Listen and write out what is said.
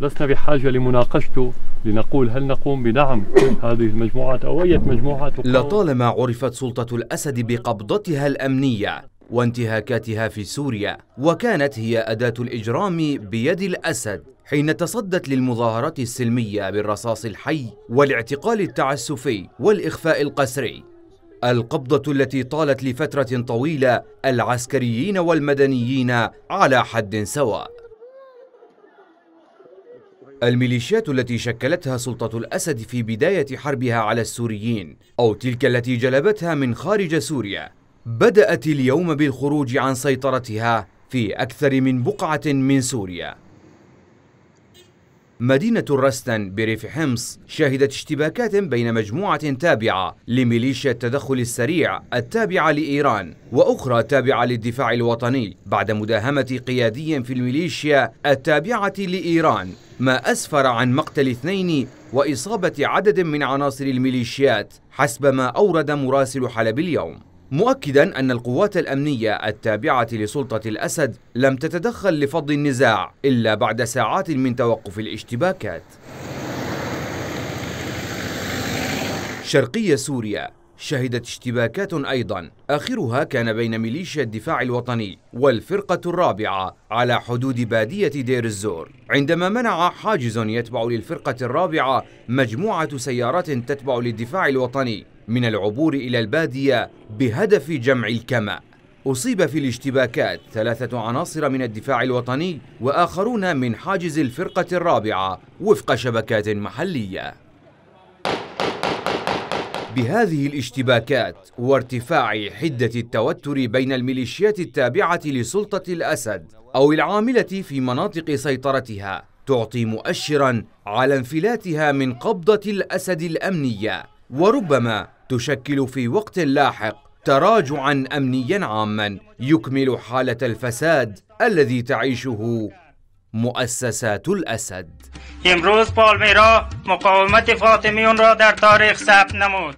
لسنا بحاجة لمناقشته لنقول هل نقوم بدعم هذه المجموعات أو أي مجموعات لطالما عرفت سلطة الأسد بقبضتها الأمنية وانتهاكاتها في سوريا وكانت هي أداة الإجرام بيد الأسد حين تصدت للمظاهرات السلمية بالرصاص الحي والاعتقال التعسفي والإخفاء القسري القبضة التي طالت لفترة طويلة العسكريين والمدنيين على حد سواء الميليشيات التي شكلتها سلطة الأسد في بداية حربها على السوريين أو تلك التي جلبتها من خارج سوريا بدأت اليوم بالخروج عن سيطرتها في أكثر من بقعة من سوريا مدينة الرستن بريف حمص شهدت اشتباكات بين مجموعة تابعة لميليشيا التدخل السريع التابعة لإيران وأخرى تابعة للدفاع الوطني بعد مداهمة قيادي في الميليشيا التابعة لإيران ما أسفر عن مقتل اثنين وإصابة عدد من عناصر الميليشيات حسب ما أورد مراسل حلب اليوم مؤكدا أن القوات الأمنية التابعة لسلطة الأسد لم تتدخل لفض النزاع إلا بعد ساعات من توقف الاشتباكات شرقية سوريا شهدت اشتباكات أيضا آخرها كان بين ميليشيا الدفاع الوطني والفرقة الرابعة على حدود بادية دير الزور عندما منع حاجز يتبع للفرقة الرابعة مجموعة سيارات تتبع للدفاع الوطني من العبور إلى البادية بهدف جمع الكماء أصيب في الاشتباكات ثلاثة عناصر من الدفاع الوطني وآخرون من حاجز الفرقة الرابعة وفق شبكات محلية بهذه الاشتباكات وارتفاع حدة التوتر بين الميليشيات التابعة لسلطة الأسد أو العاملة في مناطق سيطرتها تعطي مؤشرا على انفلاتها من قبضة الأسد الأمنية وربما تشكل في وقت لاحق تراجعا أمنيا عاما يكمل حالة الفساد الذي تعيشه مؤسسات الأسد امروز پالمیرا مقاومت فاطمیون را در تاریخ ثبت نمود